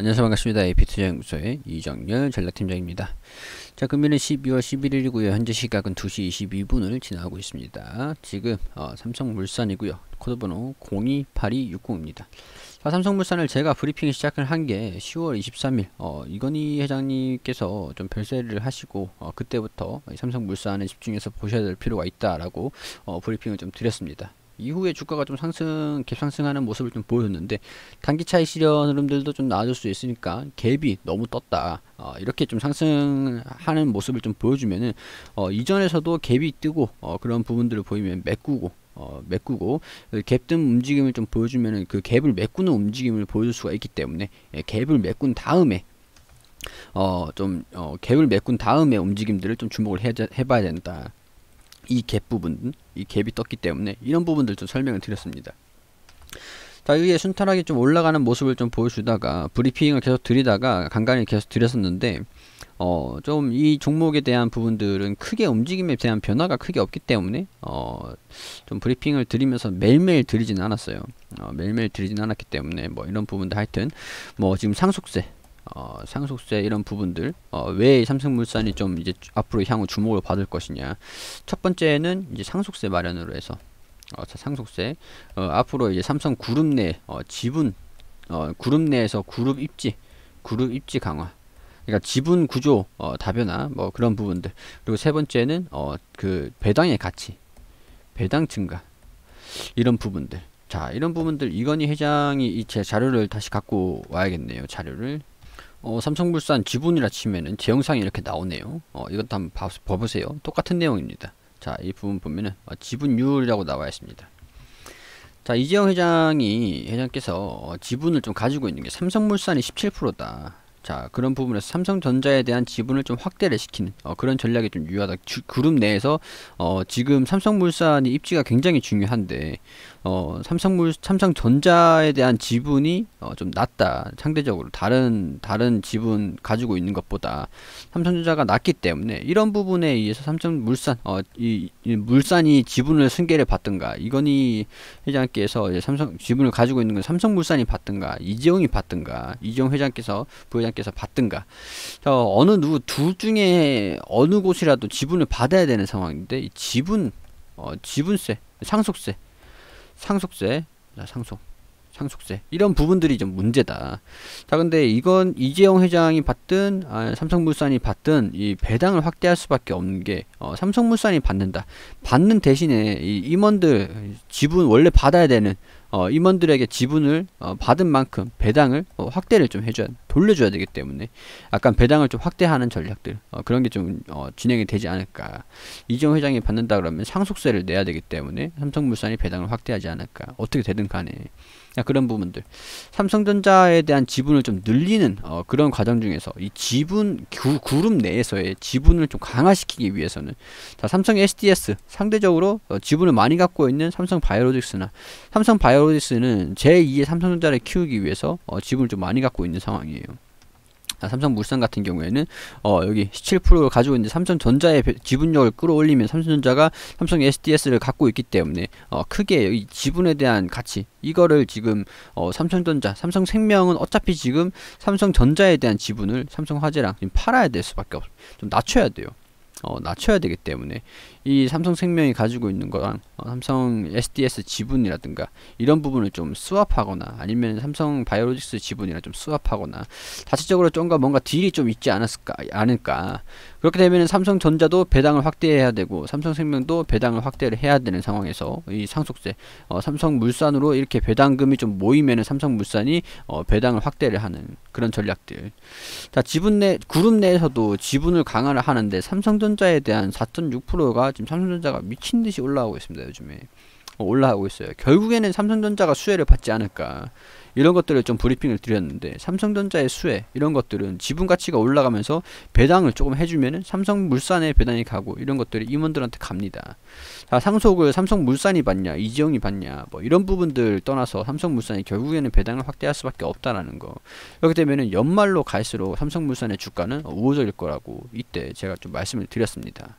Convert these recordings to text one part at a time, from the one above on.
안녕하세요 반갑습니다 AP투자연구소의 이정렬 전략팀장입니다 자 금일은 12월 11일이고요 현재 시각은 2시 22분을 지나고 있습니다 지금 어, 삼성물산이고요 코드번호 028260입니다 자, 삼성물산을 제가 브리핑 시작을 한 게 10월 23일 어, 이건희 회장님께서 좀 별세를 하시고 어, 그때부터 삼성물산에 집중해서 보셔야 될 필요가 있다라고 어, 브리핑을 좀 드렸습니다 이후에 주가가 좀 상승, 갭상승하는 모습을 좀 보였는데 단기 차익 실현 흐름들도 좀 나아질 수 있으니까 갭이 너무 떴다. 어, 이렇게 좀 상승하는 모습을 좀 보여주면은 어, 이전에서도 갭이 뜨고 어, 그런 부분들을 보이면 메꾸고 어, 메꾸고 그 갭뜬 움직임을 좀 보여주면은 그 갭을 메꾸는 움직임을 보여줄 수가 있기 때문에 예, 갭을 메꾼 다음에 어좀 어, 갭을 메꾼 다음에 움직임들을 좀 주목을 해봐야 된다. 이갭 부분, 이 갭이 떴기 때문에 이런 부분들 좀 설명을 드렸습니다. 자, 여에 순탄하게 좀 올라가는 모습을 좀 보여주다가 브리핑을 계속 드리다가 간간히 계속 드렸었는데 어, 좀 이 종목에 대한 부분들은 크게 움직임에 대한 변화가 크게 없기 때문에 어, 좀 브리핑을 드리면서 매일매일 드리진 않았어요. 어, 매일매일 드리진 않았기 때문에 뭐 이런 부분도 하여튼 뭐 지금 상속세 어, 상속세 이런 부분들 어, 왜 삼성물산이 좀 이제 앞으로 향후 주목을 받을 것이냐 첫 번째는 이제 상속세 마련으로 해서 어, 상속세 어, 앞으로 이제 삼성 그룹 내 어, 지분 어, 그룹 내에서 그룹 입지 그룹 입지 강화 그러니까 지분 구조 어, 다변화 뭐 그런 부분들 그리고 세 번째는 어, 그 배당의 가치 배당 증가 이런 부분들 자 이런 부분들 이건희 회장이 이제 자료를 다시 갖고 와야겠네요 자료를 어, 삼성물산 지분이라 치면은 제 영상이 이렇게 나오네요. 어, 이것도 한번 봐, 봐보세요. 똑같은 내용입니다. 자, 이 부분 보면은 어, 지분율이라고 나와 있습니다. 자, 이재용 회장이 회장께서 어, 지분을 좀 가지고 있는 게 삼성물산이 17%다. 자 그런 부분에서 삼성전자에 대한 지분을 좀 확대를 시키는 어, 그런 전략이 좀 유효하다 주, 그룹 내에서 어, 지금 삼성물산이 입지가 굉장히 중요한데 어, 삼성물 삼성전자에 대한 지분이 어, 좀 낮다 상대적으로 다른 다른 지분 가지고 있는 것보다 삼성전자가 낮기 때문에 이런 부분에 의해서 삼성물산 어, 이, 이 물산이 지분을 승계를 받든가 이건희 회장께서 이제 삼성 지분을 가지고 있는 건 삼성물산이 받든가 이재용이 받든가 이재용 회장께서 부회장 여러분께서 받든가 어, 어느 누구 둘 중에 어느 곳이라도 지분을 받아야 되는 상황인데 이 지분 어, 지분세 상속세 상속세 상속 상속세 이런 부분들이 좀 문제다 자 근데 이건 이재용 회장이 받든 아, 삼성물산이 받든 이 배당을 확대할 수밖에 없는 게 어, 삼성물산이 받는다 받는 대신에 이 임원들 지분 원래 받아야 되는 어, 임원들에게 지분을 어, 받은 만큼 배당을 어, 확대를 좀 해줘야 돌려줘야 되기 때문에 약간 배당을 좀 확대하는 전략들 어, 그런 게 좀 어, 진행이 되지 않을까 이정 회장이 받는다 그러면 상속세를 내야 되기 때문에 삼성물산이 배당을 확대하지 않을까 어떻게 되든 간에 그런 부분들 삼성전자에 대한 지분을 좀 늘리는 어, 그런 과정 중에서 이 지분 구, 그룹 내에서의 지분을 좀 강화시키기 위해서는 자 삼성 SDS 상대적으로 어, 지분을 많이 갖고 있는 삼성 바이오로직스나 삼성 바이오로직스는 제2의 삼성전자를 키우기 위해서 어, 지분을 좀 많이 갖고 있는 상황이에요. 삼성물산 같은 경우에는 어, 여기 17%를 가지고 있는데 삼성전자의 지분력을 끌어올리면 삼성전자가 삼성 SDS를 갖고 있기 때문에 어, 크게 이 지분에 대한 가치 이거를 지금 어, 삼성전자, 삼성생명은 어차피 지금 삼성전자에 대한 지분을 삼성화재랑 지금 팔아야 될 수밖에 없, 좀 낮춰야 돼요. 어, 낮춰야 되기 때문에 이 삼성생명이 가지고 있는 거랑 어, 삼성 SDS 지분이라든가 이런 부분을 좀 스왑하거나 아니면 삼성 바이오로직스 지분이랑 좀 스왑하거나 자체적으로 좀 뭔가 딜이 좀 있지 않았을까 않을까 그렇게 되면 삼성전자도 배당을 확대해야 되고 삼성생명도 배당을 확대를 해야 되는 상황에서 이 상속세 어, 삼성물산으로 이렇게 배당금이 좀 모이면은 삼성물산이 어, 배당을 확대를 하는 그런 전략들 자 지분 내 그룹 내에서도 지분을 강화를 하는데 삼성전자에 대한 4.6%가 지금 삼성전자가 미친 듯이 올라오고 있습니다. 요즘에 어, 올라오고 있어요. 결국에는 삼성전자가 수혜를 받지 않을까 이런 것들을 좀 브리핑을 드렸는데 삼성전자의 수혜 이런 것들은 지분 가치가 올라가면서 배당을 조금 해주면은 삼성물산에 배당이 가고 이런 것들이 임원들한테 갑니다. 자 상속을 삼성물산이 받냐 이지영이 받냐 뭐 이런 부분들 떠나서 삼성물산이 결국에는 배당을 확대할 수밖에 없다라는 거. 그렇게 되면은 연말로 갈수록 삼성물산의 주가는 우호적일 거라고 이때 제가 좀 말씀을 드렸습니다.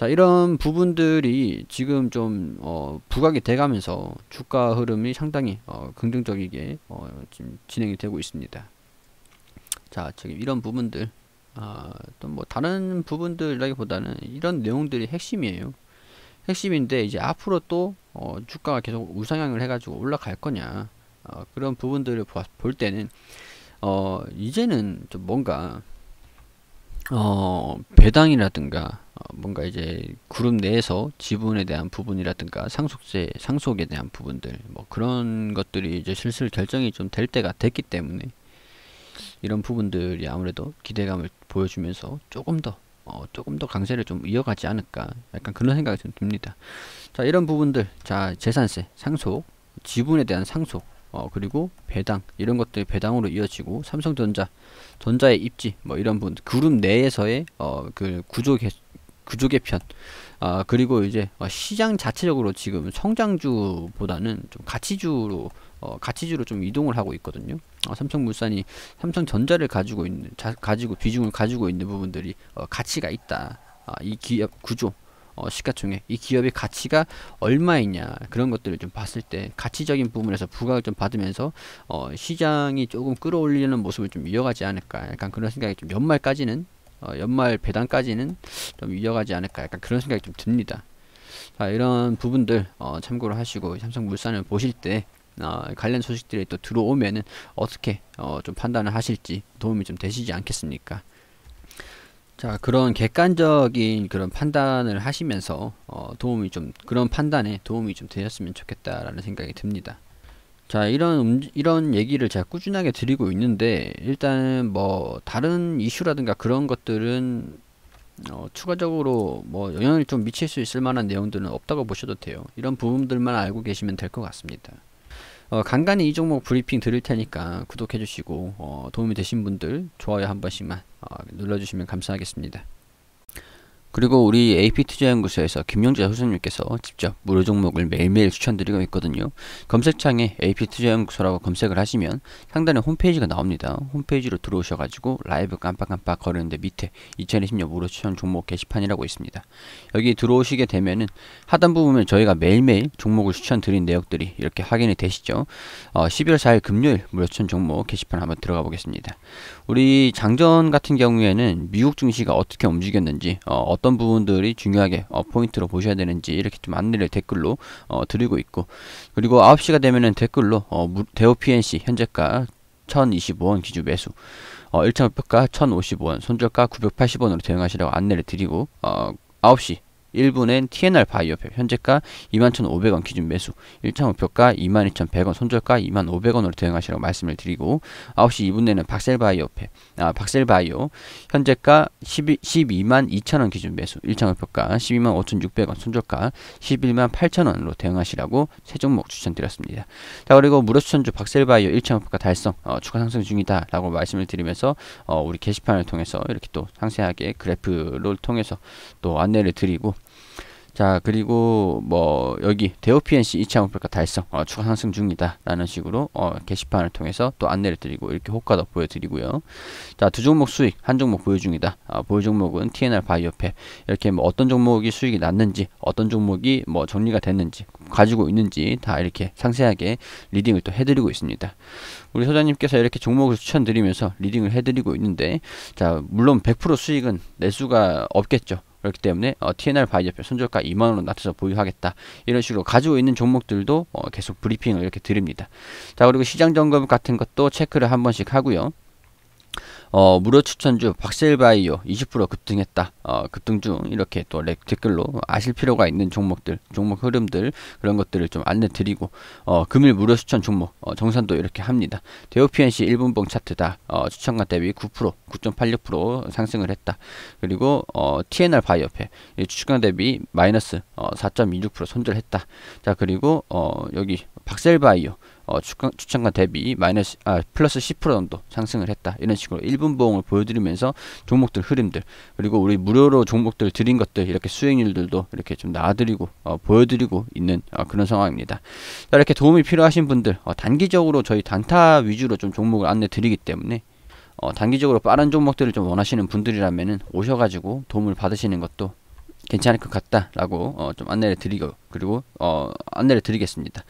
자 이런 부분들이 지금 좀 어, 부각이 돼가면서 주가 흐름이 상당히 어, 긍정적이게 어, 지금 진행이 되고 있습니다. 자 지금 이런 부분들 아, 또뭐 다른 부분들라기보다는 이런 내용들이 핵심이에요. 핵심인데 이제 앞으로 또 어, 주가가 계속 우상향을 해가지고 올라갈 거냐 어, 그런 부분들을 보, 볼 때는 어, 이제는 좀 뭔가 어, 배당이라든가 어, 뭔가 이제 그룹 내에서 지분에 대한 부분이라든가 상속세, 상속에 대한 부분들 뭐 그런 것들이 이제 슬슬 결정이 좀 될 때가 됐기 때문에 이런 부분들이 아무래도 기대감을 보여주면서 조금 더 어, 조금 더 강세를 좀 이어가지 않을까 약간 그런 생각이 좀 듭니다. 자 이런 부분들 자 재산세, 상속, 지분에 대한 상속 어, 그리고 배당 이런 것들이 배당으로 이어지고 삼성전자 전자의 입지 뭐 이런 분 그룹 내에서의 어, 그 구조 개, 구조 개 편. 아, 그리고 이제 어, 시장 자체적으로 지금 성장주보다는 좀 가치주로 어, 가치주로 좀 이동을 하고 있거든요. 어, 삼성물산이 삼성전자를 가지고 있는 자, 가지고 비중을 가지고 있는 부분들이 어, 가치가 있다. 아, 이 기업 구조 어, 시가총액 이 기업의 가치가 얼마 이냐 그런 것들을 좀 봤을 때 가치적인 부분에서 부각을 좀 받으면서 어, 시장이 조금 끌어올리는 모습을 좀 이어가지 않을까 약간 그런 생각이 좀 연말까지는 어, 연말 배당까지는 좀 이어가지 않을까 약간 그런 생각이 좀 듭니다. 자, 이런 부분들 어, 참고를 하시고 삼성물산을 보실 때 어, 관련 소식들이 또 들어오면은 어떻게 어, 좀 판단을 하실지 도움이 좀 되시지 않겠습니까? 자 그런 객관적인 그런 판단을 하시면서 어, 도움이 좀 그런 판단에 도움이 좀 되셨으면 좋겠다라는 생각이 듭니다. 자, 이런, 음, 이런 얘기를 제가 꾸준하게 드리고 있는데, 일단 뭐, 다른 이슈라든가 그런 것들은, 어, 추가적으로 뭐, 영향을 좀 미칠 수 있을 만한 내용들은 없다고 보셔도 돼요. 이런 부분들만 알고 계시면 될 것 같습니다. 어, 간간히 이 종목 브리핑 드릴 테니까 구독해 주시고 어, 도움이 되신 분들 좋아요 한 번씩만 어, 눌러주시면 감사하겠습니다. 그리고 우리 AP투자연구소에서 김용재 교수님께서 직접 무료 종목을 매일매일 추천드리고 있거든요. 검색창에 AP투자연구소라고 검색을 하시면 상단에 홈페이지가 나옵니다. 홈페이지로 들어오셔가지고 라이브 깜빡깜빡 거리는데 밑에 2020년 무료 추천 종목 게시판이라고 있습니다. 여기 들어오시게 되면은 하단부 분에 저희가 매일매일 종목을 추천드린 내역들이 이렇게 확인이 되시죠. 어, 12월 4일 금요일 무료 추천 종목 게시판 한번 들어가 보겠습니다. 우리 장전 같은 경우에는 미국 증시가 어떻게 움직였는지 어, 어떤 부분들이 중요하게 어, 포인트로 보셔야 되는지 이렇게 좀 안내를 댓글로 어, 드리고 있고 그리고 9시가 되면은 댓글로 어, 대호 PNC 현재가 1025원 기준 매수 어, 1차 목표가 1055원 손절가 980원으로 대응하시라고 안내를 드리고 어, 9시 1분엔 TNR 바이오팹 현재가 21,500원 기준 매수 1차 목표가 22,100원 손절가 2만500원으로 대응하시라고 말씀을 드리고 9시 2분 에는 박셀바이오팹 아 박셀바이오 현재가 12, 12만 2천원 기준 매수 1차 목표가 12만 5,600원 손절가 11만 8천원으로 대응하시라고 세 종목 추천드렸습니다 자 그리고 무료 추천주 박셀바이오 1차 목표가 달성 어, 추가 상승 중이다 라고 말씀을 드리면서 어, 우리 게시판을 통해서 이렇게 또 상세하게 그래프를 통해서 또 안내를 드리고 자 그리고 뭐 여기 대우 PNC 2차 목표가 달성 어, 추가 상승 중이다 라는 식으로 어, 게시판을 통해서 또 안내를 드리고 이렇게 호가도 보여드리고요 자 두 종목 수익 한 종목 보유 중이다 어, 보유 종목은 TNR 바이오페 이렇게 뭐 어떤 종목이 수익이 났는지 어떤 종목이 뭐 정리가 됐는지 가지고 있는지 다 이렇게 상세하게 리딩을 또 해드리고 있습니다 우리 소장님께서 이렇게 종목을 추천드리면서 리딩을 해드리고 있는데 자 물론 100% 수익은 내수가 없겠죠 그렇기 때문에 어, TNR 바이저에 손절가 2만원으로 낮춰서 보유하겠다 이런 식으로 가지고 있는 종목들도 어, 계속 브리핑을 이렇게 드립니다 자 그리고 시장 점검 같은 것도 체크를 한 번씩 하고요 어, 무료 추천주 박셀바이오 20% 급등했다. 어, 급등 중 이렇게 또 댓글로 아실 필요가 있는 종목들, 종목 흐름들 그런 것들을 좀 안내 드리고 어, 금일 무료 추천 종목 어, 정산도 이렇게 합니다. 대우 PNC 1분봉 차트다. 어, 추천가 대비 9% 9.86% 상승을 했다. 그리고 어, TNR 바이오페 추천가 대비 마이너스 어, 4.26% 손절했다. 자 그리고 어, 여기 박셀바이오 어, 추천, 추천가 대비 마이너스 아, 플러스 10% 정도 상승을 했다 이런 식으로 1분 보험을 보여드리면서 종목들 흐름들 그리고 우리 무료로 종목들 드린 것들 이렇게 수익률들도 이렇게 좀 나와드리고 어, 보여드리고 있는 어, 그런 상황입니다. 자, 이렇게 도움이 필요하신 분들 어, 단기적으로 저희 단타 위주로 좀 종목을 안내 드리기 때문에 어, 단기적으로 빠른 종목들을 좀 원하시는 분들이라면 오셔가지고 도움을 받으시는 것도 괜찮을 것 같다라고 어, 좀 안내를 드리고 그리고 어, 안내를 드리겠습니다.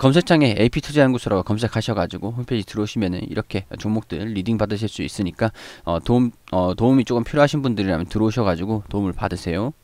검색창에 AP 투자연구소라고 검색하셔가지고 홈페이지 들어오시면 이렇게 종목들 리딩 받으실 수 있으니까 어, 도움 어, 도움이 조금 필요하신 분들이라면 들어오셔가지고 도움을 받으세요.